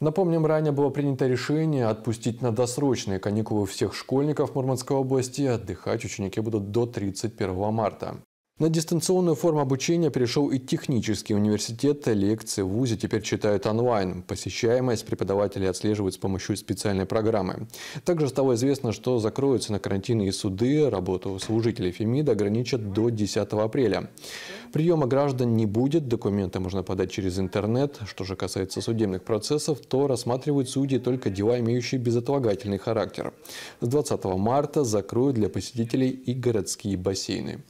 Напомним, ранее было принято решение отпустить на досрочные каникулы всех школьников Мурманской области. Отдыхать ученики будут до 31 марта. На дистанционную форму обучения перешел и технический университет. Лекции в ВУЗе теперь читают онлайн. Посещаемость преподавателей отслеживают с помощью специальной программы. Также стало известно, что закроются на карантины и суды. Работу служителей ФЕМИДа ограничат до 10 апреля. Приема граждан не будет, документы можно подать через интернет. Что же касается судебных процессов, то рассматривают судьи только дела, имеющие безотлагательный характер. С 20 марта закроют для посетителей и городские бассейны.